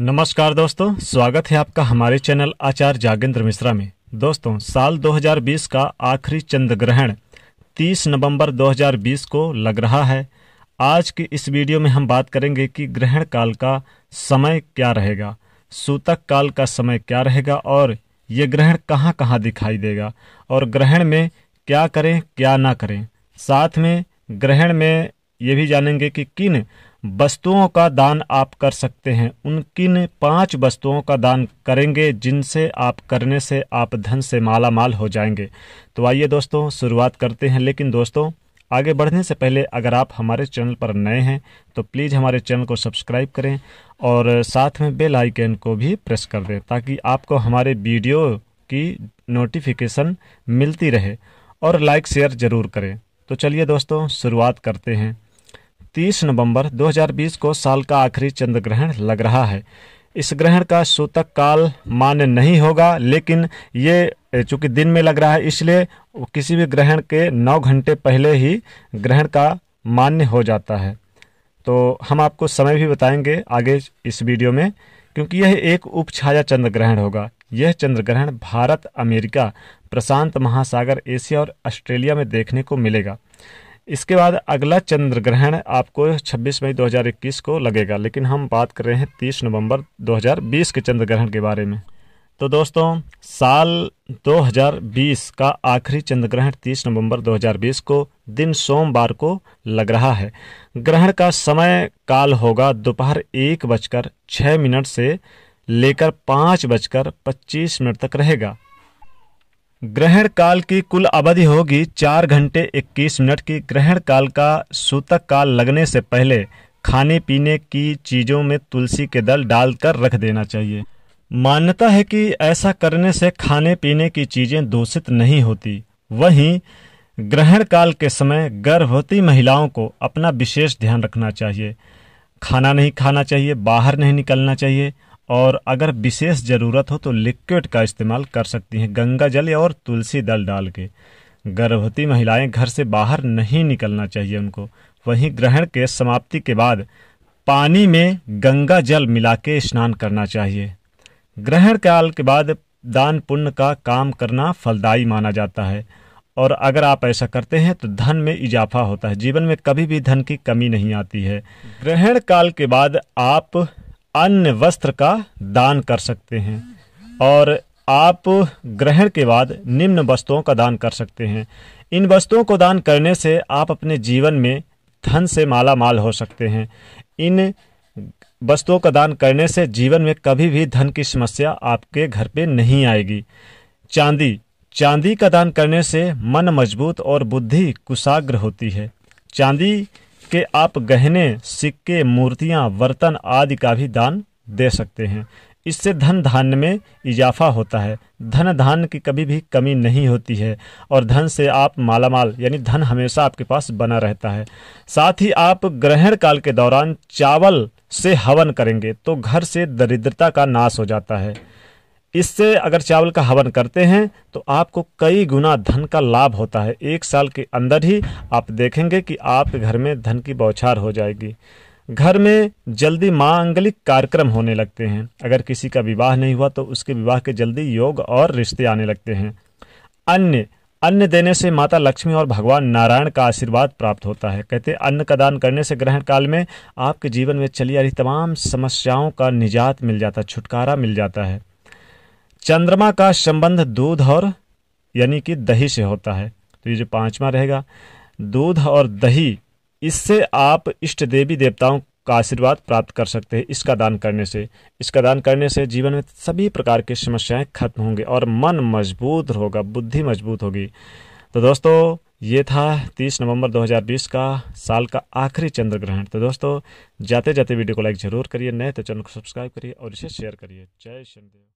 नमस्कार दोस्तों स्वागत है आपका हमारे चैनल आचार्य जागेंद्र मिश्रा में दोस्तों साल 2020 का आखिरी चंद्र ग्रहण 30 नवंबर 2020 को लग रहा है आज की इस वीडियो में हम बात करेंगे कि ग्रहण काल का समय क्या रहेगा सूतक काल का समय क्या रहेगा और ये ग्रहण कहाँ कहाँ दिखाई देगा और ग्रहण में क्या करें क्या ना करें साथ में ग्रहण में ये भी जानेंगे कि किन वस्तुओं का दान आप कर सकते हैं उन किन पांच वस्तुओं का दान करेंगे जिनसे आप करने से आप धन से माला माल हो जाएंगे तो आइए दोस्तों शुरुआत करते हैं लेकिन दोस्तों आगे बढ़ने से पहले अगर आप हमारे चैनल पर नए हैं तो प्लीज़ हमारे चैनल को सब्सक्राइब करें और साथ में बेल आइकन को भी प्रेस कर दें ताकि आपको हमारे वीडियो की नोटिफिकेशन मिलती रहे और लाइक शेयर ज़रूर करें तो चलिए दोस्तों शुरुआत करते हैं 30 नवंबर 2020 को साल का आखिरी चंद्र ग्रहण लग रहा है इस ग्रहण का सूतक काल मान्य नहीं होगा लेकिन ये चूंकि दिन में लग रहा है इसलिए किसी भी ग्रहण के नौ घंटे पहले ही ग्रहण का मान्य हो जाता है तो हम आपको समय भी बताएंगे आगे इस वीडियो में क्योंकि यह एक उपछाया चंद्र ग्रहण होगा यह चंद्र ग्रहण भारत अमेरिका प्रशांत महासागर एशिया और ऑस्ट्रेलिया में देखने को मिलेगा इसके बाद अगला चंद्र ग्रहण आपको 26 मई 2021 को लगेगा लेकिन हम बात कर रहे हैं 30 नवंबर 2020 के चंद्र ग्रहण के बारे में तो दोस्तों साल 2020 का आखिरी चंद्र ग्रहण 30 नवंबर 2020 को दिन सोमवार को लग रहा है ग्रहण का समय काल होगा दोपहर एक बजकर छः मिनट से लेकर पाँच बजकर पच्चीस मिनट तक रहेगा ग्रहण काल की कुल अवधि होगी चार घंटे इक्कीस मिनट की ग्रहण काल का सूतक काल लगने से पहले खाने पीने की चीज़ों में तुलसी के दल डालकर रख देना चाहिए मान्यता है कि ऐसा करने से खाने पीने की चीज़ें दूषित नहीं होती वहीं ग्रहण काल के समय गर्भवती महिलाओं को अपना विशेष ध्यान रखना चाहिए खाना नहीं खाना चाहिए बाहर नहीं निकलना चाहिए और अगर विशेष ज़रूरत हो तो लिक्विड का इस्तेमाल कर सकती हैं गंगा जल और तुलसी दल डाल के गर्भवती महिलाएं घर से बाहर नहीं निकलना चाहिए उनको वहीं ग्रहण के समाप्ति के बाद पानी में गंगा जल मिला के स्नान करना चाहिए ग्रहण काल के बाद दान पुण्य का काम करना फलदायी माना जाता है और अगर आप ऐसा करते हैं तो धन में इजाफा होता है जीवन में कभी भी धन की कमी नहीं आती है ग्रहण काल के बाद आप अन्य वस्त्र का दान कर सकते हैं और आप ग्रहण के बाद निम्न वस्तुओं का दान कर सकते हैं इन वस्तुओं को दान करने से आप अपने जीवन में धन से माला माल हो सकते हैं इन वस्तुओं का दान करने से जीवन में कभी भी धन की समस्या आपके घर पे नहीं आएगी चांदी चांदी का दान करने से मन मजबूत और बुद्धि कुशाग्र होती है चांदी कि आप गहने सिक्के मूर्तियां, बर्तन आदि का भी दान दे सकते हैं इससे धन धान्य में इजाफा होता है धन धान की कभी भी कमी नहीं होती है और धन से आप मालामाल यानी धन हमेशा आपके पास बना रहता है साथ ही आप ग्रहण काल के दौरान चावल से हवन करेंगे तो घर से दरिद्रता का नाश हो जाता है इससे अगर चावल का हवन करते हैं तो आपको कई गुना धन का लाभ होता है एक साल के अंदर ही आप देखेंगे कि आपके घर में धन की बौछार हो जाएगी घर में जल्दी मांगलिक कार्यक्रम होने लगते हैं अगर किसी का विवाह नहीं हुआ तो उसके विवाह के जल्दी योग और रिश्ते आने लगते हैं अन्य अन्न देने से माता लक्ष्मी और भगवान नारायण का आशीर्वाद प्राप्त होता है कहते अन्न का दान करने से ग्रहण काल में आपके जीवन में चली आ रही तमाम समस्याओं का निजात मिल जाता है छुटकारा मिल जाता है चंद्रमा का संबंध दूध और यानी कि दही से होता है तो ये जो पांचवा रहेगा दूध और दही इससे आप इष्ट देवी देवताओं का आशीर्वाद प्राप्त कर सकते हैं इसका दान करने से इसका दान करने से जीवन में सभी प्रकार की समस्याएं खत्म होंगी और मन मजबूत होगा बुद्धि मजबूत होगी तो दोस्तों ये था 30 नवंबर 2020 का साल का आखिरी चंद्र ग्रहण तो दोस्तों जाते जाते वीडियो को लाइक जरूर करिए नए तो चैनल को सब्सक्राइब करिए और इसे शेयर करिए जय शनिदेव